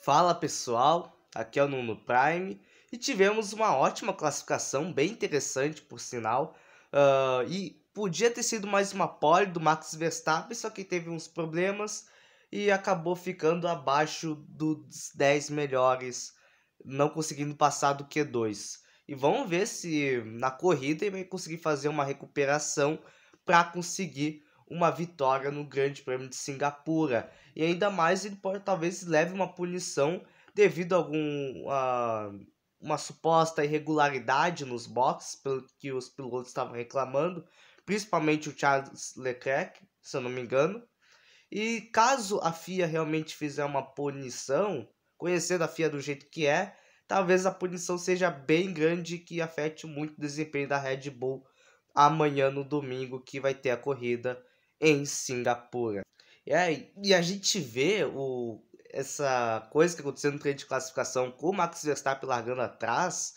Fala pessoal, aqui é o Nuno Prime e tivemos uma ótima classificação, bem interessante por sinal. Uh, e podia ter sido mais uma pole do Max Verstappen, só que teve uns problemas e acabou ficando abaixo dos 10 melhores, não conseguindo passar do Q2. E vamos ver se na corrida ele vai conseguir fazer uma recuperação para conseguir uma vitória no Grande Prêmio de Singapura. E ainda mais ele pode talvez leve uma punição devido a algum uh, uma suposta irregularidade nos boxes pelo que os pilotos estavam reclamando, principalmente o Charles Leclerc, se eu não me engano. E caso a FIA realmente fizer uma punição, conhecendo a FIA do jeito que é, talvez a punição seja bem grande que afete muito o desempenho da Red Bull amanhã no domingo que vai ter a corrida em Singapura. E, aí, e a gente vê o, essa coisa que aconteceu no treino de classificação com o Max Verstappen largando atrás.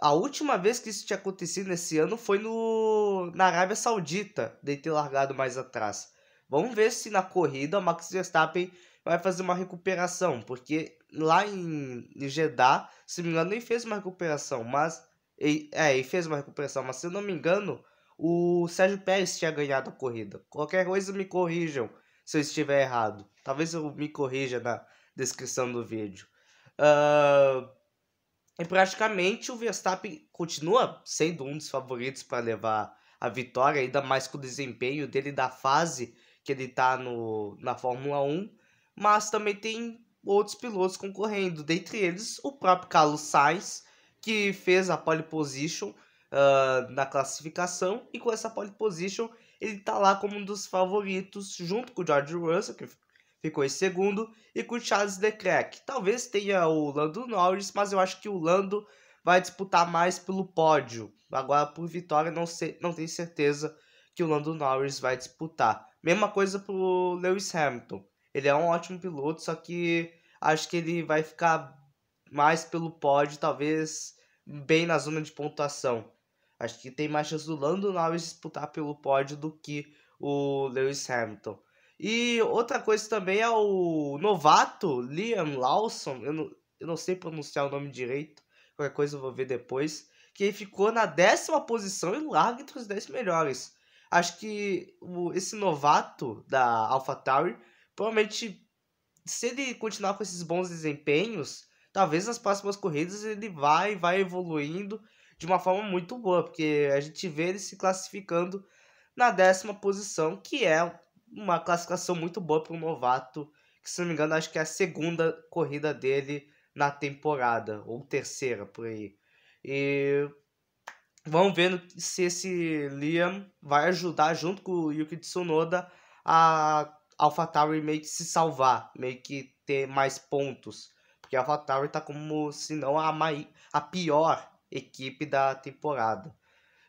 A última vez que isso tinha acontecido nesse ano foi no, na Arábia Saudita, de ter largado mais atrás. Vamos ver se na corrida o Max Verstappen vai fazer uma recuperação, porque lá em Jeddah, se não me engano, nem fez uma recuperação, mas. É, e fez uma recuperação, mas se eu não me engano, o Sérgio Pérez tinha ganhado a corrida. Qualquer coisa me corrijam se eu estiver errado. Talvez eu me corrija na descrição do vídeo. Uh, e praticamente o Verstappen continua sendo um dos favoritos para levar a vitória, ainda mais com o desempenho dele da fase que ele está no, na Fórmula 1. Mas também tem outros pilotos concorrendo, dentre eles o próprio Carlos Sainz, que fez a pole position ah, na classificação e com essa pole position ele está lá como um dos favoritos, junto com o George Russell, que ficou em segundo, e com o Charles Leclerc. Talvez tenha o Lando Norris, mas eu acho que o Lando vai disputar mais pelo pódio. Agora, por vitória, não, sei, não tenho certeza que o Lando Norris vai disputar. Mesma coisa para o Lewis Hamilton. Ele é um ótimo piloto, só que acho que ele vai ficar mais pelo pódio, talvez bem na zona de pontuação. Acho que tem mais chance do Lando Norris disputar pelo pódio do que o Lewis Hamilton. E outra coisa também é o novato Liam Lawson, eu não, eu não sei pronunciar o nome direito, qualquer coisa eu vou ver depois, que ficou na décima posição e larga entre os 10 melhores. Acho que o, esse novato da AlphaTauri, provavelmente, se ele continuar com esses bons desempenhos, talvez nas próximas corridas ele vai vai evoluindo de uma forma muito boa, porque a gente vê ele se classificando na décima posição, que é uma classificação muito boa para um novato, que se não me engano acho que é a segunda corrida dele na temporada, ou terceira por aí. E vamos vendo se esse Liam vai ajudar junto com o Yuki Tsunoda a AlphaTauri meio que se salvar, meio que ter mais pontos, porque a AlphaTauri está como se não a, mai... a pior equipe da temporada.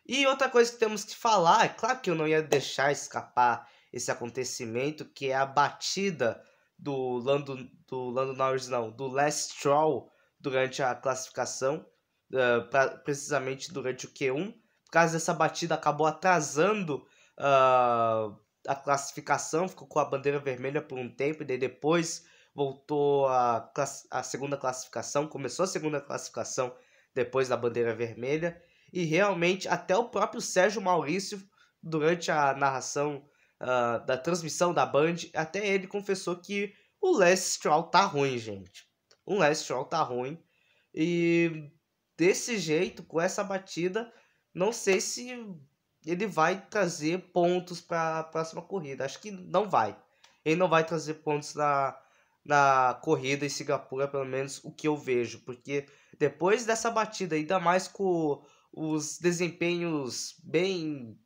E outra coisa que temos que falar, é claro que eu não ia deixar escapar esse acontecimento, que é a batida do Lando, do Lando Norris, não, do Last Stroll durante a classificação, uh, pra, precisamente durante o Q1. Por causa dessa batida, acabou atrasando uh, a classificação, ficou com a bandeira vermelha por um tempo, e depois voltou a, a segunda classificação, começou a segunda classificação depois da bandeira vermelha. E realmente, até o próprio Sérgio Maurício, durante a narração uh, da transmissão da Band, até ele confessou que o Les Stroll tá ruim, gente. O Les Stroll tá ruim. E desse jeito, com essa batida, não sei se ele vai trazer pontos para a próxima corrida. Acho que não vai. Ele não vai trazer pontos na, na corrida em Singapura, pelo menos o que eu vejo, porque depois dessa batida, ainda mais com os desempenhos bem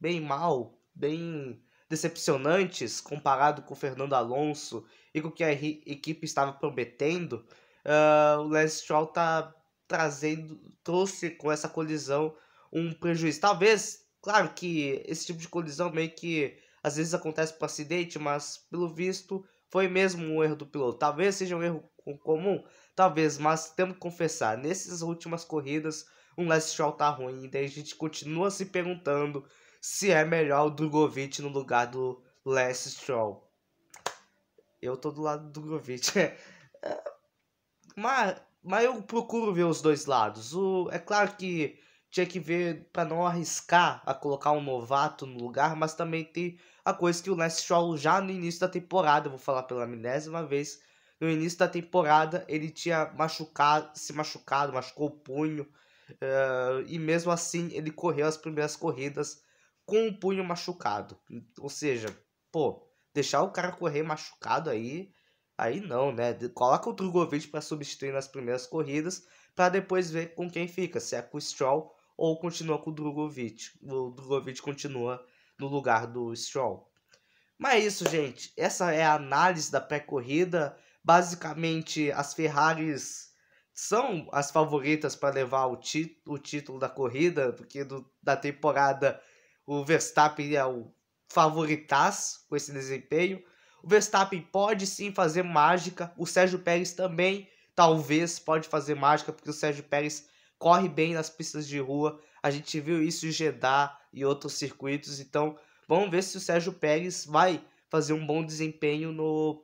bem mal, bem decepcionantes comparado com o Fernando Alonso e com o que a equipe estava prometendo, uh, o Lance Stroll tá trazendo, trouxe com essa colisão um prejuízo. Talvez, claro que esse tipo de colisão meio que às vezes acontece por acidente, mas pelo visto foi mesmo um erro do piloto. Talvez seja um erro comum, talvez, mas temos que confessar, nessas últimas corridas, um Last Stroll tá ruim, e então, daí a gente continua se perguntando se é melhor o Drogovic no lugar do Last Stroll. Eu tô do lado do Drogovic. É, mas, mas eu procuro ver os dois lados. O, é claro que tinha que ver para não arriscar a colocar um novato no lugar, mas também tem a coisa que o Lance Stroll já no início da temporada, vou falar pela milésima vez, no início da temporada ele tinha machucado, se machucado, machucou o punho, uh, e mesmo assim ele correu as primeiras corridas com o punho machucado. Ou seja, pô, deixar o cara correr machucado aí, aí não, né? Coloca o Drogovic para substituir nas primeiras corridas, para depois ver com quem fica, se é com o Stroll ou continua com o Drogovic. O Drogovic continua no lugar do Stroll. Mas é isso, gente. Essa é a análise da pré-corrida. Basicamente, as Ferraris são as favoritas para levar o, o título da corrida, porque do, da temporada o Verstappen é o favoritas com esse desempenho. O Verstappen pode sim fazer mágica, o Sérgio Pérez também talvez pode fazer mágica, porque o Sérgio Pérez corre bem nas pistas de rua. A gente viu isso em Jeddah e outros circuitos. Então, vamos ver se o Sérgio Pérez vai fazer um bom desempenho no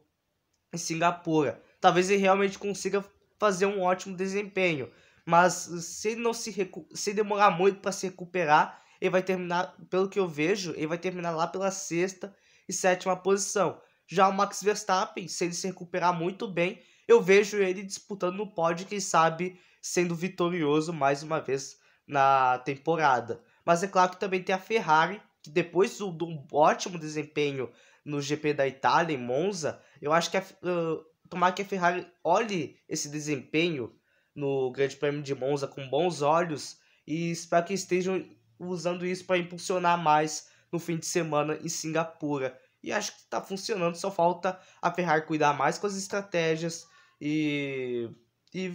em Singapura. Talvez ele realmente consiga fazer um ótimo desempenho, mas se não se recu... se demorar muito para se recuperar, ele vai terminar, pelo que eu vejo, ele vai terminar lá pela sexta e sétima posição. Já o Max Verstappen, se ele se recuperar muito bem, eu vejo ele disputando no pódio, quem sabe sendo vitorioso mais uma vez na temporada. Mas é claro que também tem a Ferrari, que depois de um ótimo desempenho no GP da Itália, em Monza, eu acho que a, uh, tomar que a Ferrari olhe esse desempenho no Grande Prêmio de Monza com bons olhos e espero que estejam usando isso para impulsionar mais no fim de semana em Singapura. E acho que está funcionando, só falta a Ferrari cuidar mais com as estratégias e, e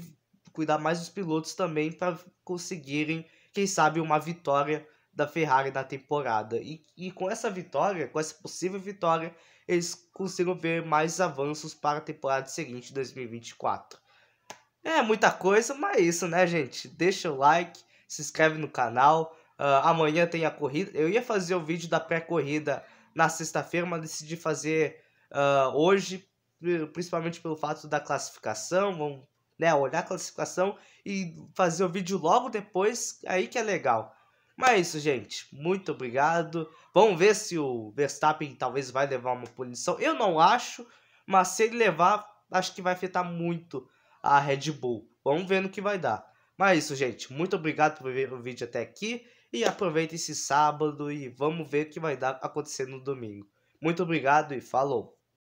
cuidar mais dos pilotos também para conseguirem, quem sabe, uma vitória da Ferrari na temporada. E, e com essa vitória, com essa possível vitória, eles consigam ver mais avanços para a temporada seguinte, 2024. É muita coisa, mas é isso, né, gente? Deixa o like, se inscreve no canal. Uh, amanhã tem a corrida. Eu ia fazer o vídeo da pré-corrida na sexta-feira, mas decidi fazer uh, hoje, principalmente pelo fato da classificação. Vamos né, olhar a classificação e fazer o vídeo logo depois, aí que é legal. Mas é isso, gente. Muito obrigado. Vamos ver se o Verstappen talvez vai levar uma punição. Eu não acho, mas se ele levar, acho que vai afetar muito a Red Bull. Vamos ver no que vai dar. Mas é isso, gente. Muito obrigado por ver o vídeo até aqui. E aproveita esse sábado e vamos ver o que vai dar acontecer no domingo. Muito obrigado e falou!